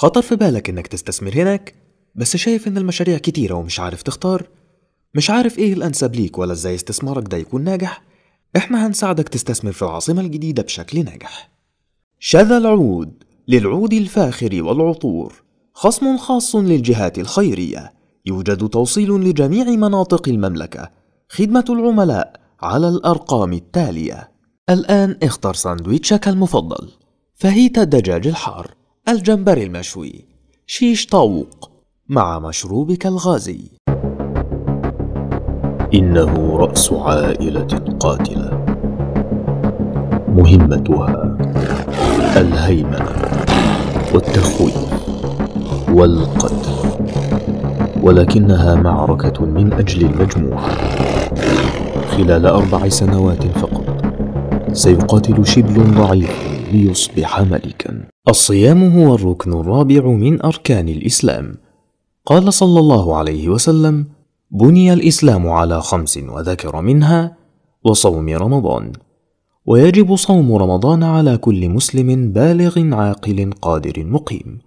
خطر في بالك إنك تستثمر هناك بس شايف إن المشاريع كتيرة ومش عارف تختار مش عارف إيه الأنسب ليك ولا إزاي استثمارك ده يكون ناجح إحنا هنساعدك تستثمر في العاصمة الجديدة بشكل ناجح شذا العود للعود الفاخر والعطور خصم خاص للجهات الخيرية يوجد توصيل لجميع مناطق المملكة خدمة العملاء على الأرقام التالية الآن اختر ساندويتشك المفضل فهيت الدجاج الحار الجمبري المشوي شيش طاووق مع مشروبك الغازي انه راس عائله قاتله مهمتها الهيمنه والتخويف والقتل ولكنها معركه من اجل المجموعه خلال اربع سنوات فقط سيقاتل شبل ضعيف ليصبح ملكا الصيام هو الركن الرابع من اركان الاسلام قال صلى الله عليه وسلم بني الاسلام على خمس وذكر منها وصوم رمضان ويجب صوم رمضان على كل مسلم بالغ عاقل قادر مقيم